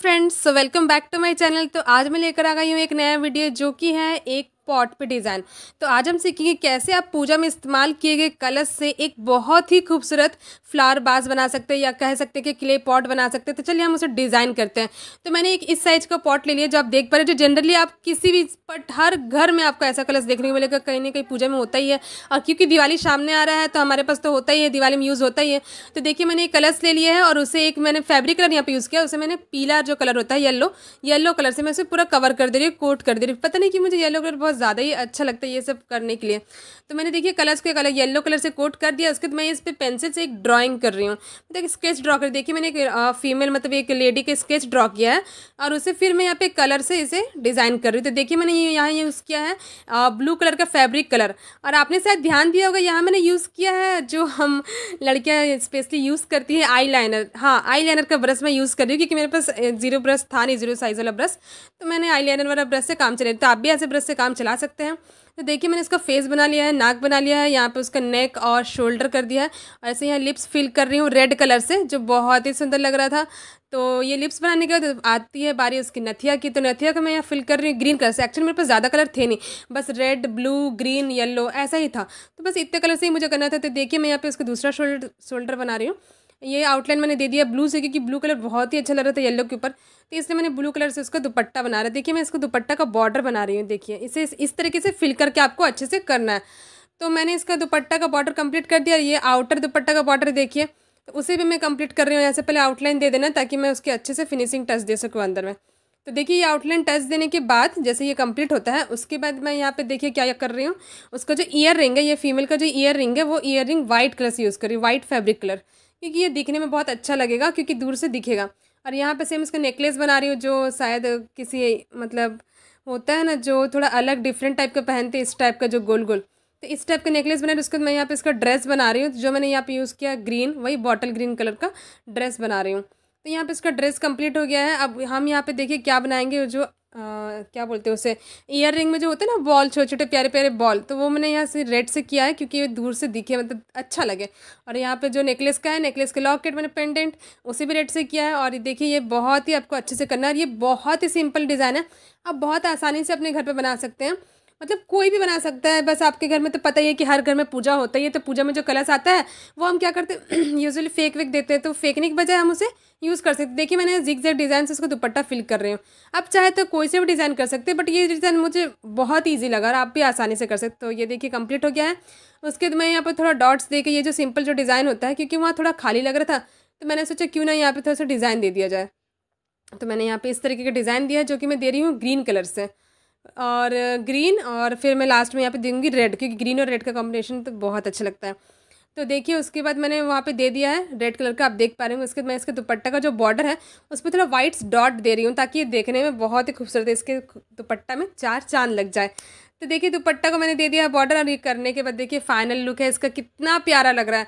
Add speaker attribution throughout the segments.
Speaker 1: friends welcome back to my channel तो आज मैं लेकर आ गई हूँ एक नया वीडियो जो कि है एक पॉट पे डिज़ाइन तो आज हम सीखेंगे कैसे आप पूजा में इस्तेमाल किए गए कलश से एक बहुत ही खूबसूरत फ्लावर बास बना सकते हैं या कह सकते हैं कि क्ले पॉट बना सकते हैं तो चलिए हम उसे डिज़ाइन करते हैं तो मैंने एक इस साइज़ का पॉट ले लिया जो आप देख पा रहे हो जो जनरली आप किसी भी पट हर घर में आपको ऐसा कलश देखने को मिलेगा कहीं ना कहीं पूजा में होता ही है और क्योंकि दिवाली सामने आ रहा है तो हमारे पास तो होता ही है दिवाली में यूज़ होता ही है तो देखिए मैंने एक कलश ले लिया है और उसे एक मैंने फैब्रिक कलर यहाँ पे यूज़ किया उसे मैंने पीला जो कलर होता है येलो येलो कलर से मैं उसे पूरा कवर कर दे रही हूँ कोट कर दे रही हूँ पता नहीं कि मुझे येलो कलर बहुत ज़्यादा ही अच्छा लगता है ये सब करने के लिए तो मैंने देखिए कलर्स को एक अलग येलो कलर से कोट कर दिया उसके बाद तो मैं इस पर पेंसिल से एक ड्राइंग कर रही हूँ मतलब तो स्केच ड्रॉ कर देखिए मैंने एक फीमेल मतलब एक लेडी का स्केच ड्रॉ किया है और उसे फिर मैं यहाँ पे कलर से इसे डिज़ाइन कर रही हूँ तो देखिए मैंने यहाँ यूज़ किया है ब्लू कलर का फैब्रिक कलर और आपने शायद ध्यान दिया होगा यहाँ मैंने यूज़ किया है जो हम लड़कियाँ स्पेशली यूज़ करती हैं आई लाइनर हाँ आई लाइनर का ब्रश मैं यूज़ कर रही हूँ क्योंकि मेरे पास जीरो ब्रश था नहीं जीरो साइज़ वाला ब्रश तो मैंने आई लाइनर वाला ब्रश से काम चला तो आप भी ऐसे ब्रश से काम चला चला सकते हैं तो देखिए मैंने इसका फेस बना लिया है नाक बना लिया है यहाँ पे उसका नेक और शोल्डर कर दिया है और ऐसे यहाँ लिप्स फिल कर रही हूँ रेड कलर से जो बहुत ही सुंदर लग रहा था तो ये लिप्स बनाने के बाद आती है बारी उसकी नथिया की तो नथिया का मैं यहाँ फिल कर रही हूँ ग्रीन कलर से एक्चुअली मेरे पास ज़्यादा कलर थे नहीं बस रेड ब्लू ग्रीन येल्लो ऐसा ही था तो बस इतने कलर से ही मुझे करना था तो देखिए मैं यहाँ पे उसका दूसरा शोल्डर शोल्डर बना रही हूँ ये आउटलाइन मैंने दे दिया ब्लू से क्योंकि ब्लू कलर बहुत ही अच्छा लग रहा था येलो के ऊपर तो इसलिए मैंने ब्लू कलर से उसका दुपट्टा बना रहा देखिए मैं इसको दुपट्टा का बॉर्डर बना रही हूँ देखिए इसे इस तरीके से फिल करके आपको अच्छे से करना है तो मैंने इसका दुपट्टा का बॉर्डर कंप्लीट कर दिया ये आउटर दुपट्टा का बॉर्डर देखिए तो उसे भी मैं कंप्लीट कर रही हूँ यहाँ से पहले आउटलाइन दे देना ताकि मैं उसके अच्छे से फिनिशिंग टच दे सकूँ अंदर में तो देखिए ये आउटलाइन टच देने के बाद जैसे ये कंप्लीट होता है उसके बाद मैं यहाँ पे देखिए क्या कर रही हूँ उसका जो ईयर रिंग है ये फीमेल का जो ईयर रिंग है वो ईयर रिंग वाइट कलर से यूज़ कर रही हूँ वाइट फैब्रिक कलर क्योंकि ये दिखने में बहुत अच्छा लगेगा क्योंकि दूर से दिखेगा और यहाँ पे सेम इसका नेकलेस बना रही हूँ जो शायद किसी मतलब होता है ना जो थोड़ा अलग डिफरेंट टाइप का पहनते हैं इस टाइप का जो गोल गोल तो इस टाइप का नेकलेस बना रही उसके बाद मैं यहाँ पे इसका ड्रेस बना रही हूँ जो मैंने यहाँ पे यूज़ किया ग्रीन वही बॉटल ग्रीन कलर का ड्रेस बना रही हूँ तो यहाँ पे इसका ड्रेस कंप्लीट हो गया है अब हम यहाँ पे देखिए क्या बनाएंगे जो क्या बोलते हैं उसे ईयर रिंग में जो होते हैं ना बॉल छोटे छोटे प्यारे प्यारे बॉल तो वो मैंने यहाँ से रेड से किया है क्योंकि ये दूर से दिखे मतलब अच्छा लगे और यहाँ पे जो नेकलेस का है नेकलेस के लॉकेट मैंने पेंडेंट उसे भी रेड से किया है और देखिए ये बहुत ही आपको अच्छे से करना है और ये बहुत ही सिंपल डिज़ाइन है आप बहुत आसानी से अपने घर पर बना सकते हैं मतलब कोई भी बना सकता है बस आपके घर में तो पता ही है कि हर घर में पूजा होता ही है तो पूजा में जो कलश आता है वो हम क्या करते हैं यूजली फेक वेक देते हैं तो फेंकने के बजाय हम उसे यूज़ कर सकते देखिए मैंने जिक जैक डिज़ाइन से उसको दुपट्टा फिल कर रही हूँ आप चाहे तो कोई से भी डिज़ाइन कर सकते हैं बट ये डिज़ाइन मुझे बहुत ईजी लगा और आप भी आसानी से कर सकते तो ये देखिए कंप्लीट हो गया है उसके बाद मैं यहाँ पर थोड़ा डॉट्स दे ये जो सिंपल जो डिज़ाइन होता है क्योंकि वहाँ थोड़ा खाली लग रहा था तो मैंने सोचा क्यों ना यहाँ पर थोड़ा सा डिज़ाइन दे दिया जाए तो मैंने यहाँ पर इस तरीके का डिज़ाइन दिया है जो कि मैं दे रही हूँ ग्रीन कलर से और ग्रीन और फिर मैं लास्ट में यहाँ पे दूँगी रेड क्योंकि ग्रीन और रेड का कॉम्बिनेशन तो बहुत अच्छा लगता है तो देखिए उसके बाद मैंने वहाँ पे दे दिया है रेड कलर का आप देख पा रहे हैं उसके बाद मैं इसके दुपट्टा का जो बॉर्डर है उस पर थोड़ा वाइट्स डॉट दे रही हूँ ताकि ये देखने में बहुत ही खूबसूरत है इसके दुपट्टा में चार चांद लग जाए तो देखिए दुपट्टा को मैंने दे दिया बॉर्डर और ये करने के बाद देखिए फाइनल लुक है इसका कितना प्यारा लग रहा है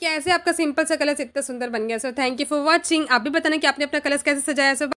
Speaker 1: कैसे आपका सिंपल सा कलर इतना सुंदर बन गया so thank you for watching आप भी बताना कि आपने अपना कलर कैसे सजाया सो